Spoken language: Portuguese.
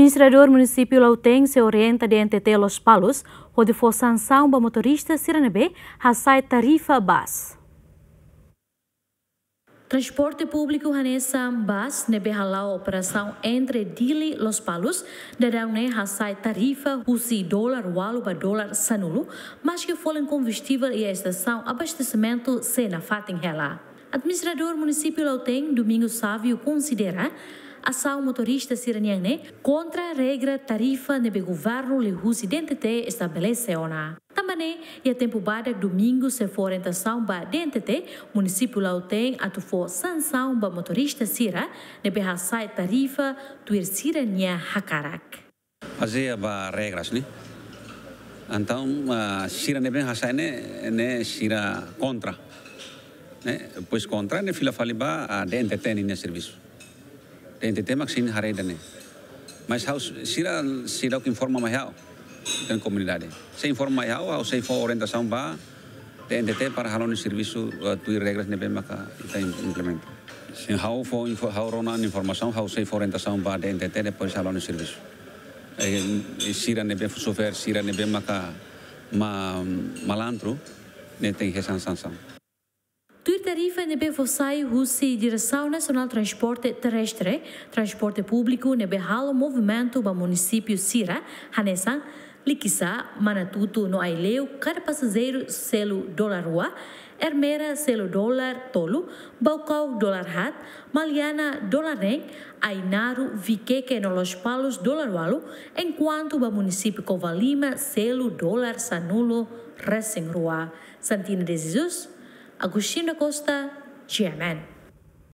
administrador município lautense orienta de NTT Los Palos, onde for sanção para motorista Siranebe, raçai tarifa base. Transporte público Hanessa Bas nebe halau operação entre Dili Los Palos, da daune hasai tarifa usi dólar walu para dólar sanulu, mas que foram combustível e a estação abastecimento sena fatem hela. Administrador município Lauteng, Domingo Sávio, considera ação motorista iraniane contra a regra tarifa nebe governo lehus identité estabelece ona. Também e a tempo de domingo se for orientação ba identité, município lá tem a tu for sanção ba motorista sira nebe hasai tarifa tuir sira nia hakarak. Azia ba regras, né? Então, a sira nebe hasai ne, ne sira contra. Né? Pois contra, né, fila faliba a DNTT serviço entendemos que sim, Hareda, Mas será, será o que informa mais ao da comunidade. Se informa mais ao, se for orientação de ter para halon serviço tu regras nebe maka ita implementa. Se hau fo info hau rona informação se for orientação de ter depois halon serviço. E eh, eh, sira nebe software sira nebe maka ma malandro ne tem resan sanção tarifa nebe vosai husi Direção Nacional Transporte Terrestre, Transporte Público nebe halo movimento ba município Sira, hanesa Likisa, Manatuto no Aileu, cada passageiro selo dólar rua, Ermera selo dólar tolo, Baucau dólar hat, Maliana dólar reng, Ainaru Viqueque no Los Palos dólar walo, enquanto o município Covalima selo dólar sanulo recém rua. Santina de Jesus, Agustina Costa, Chairman.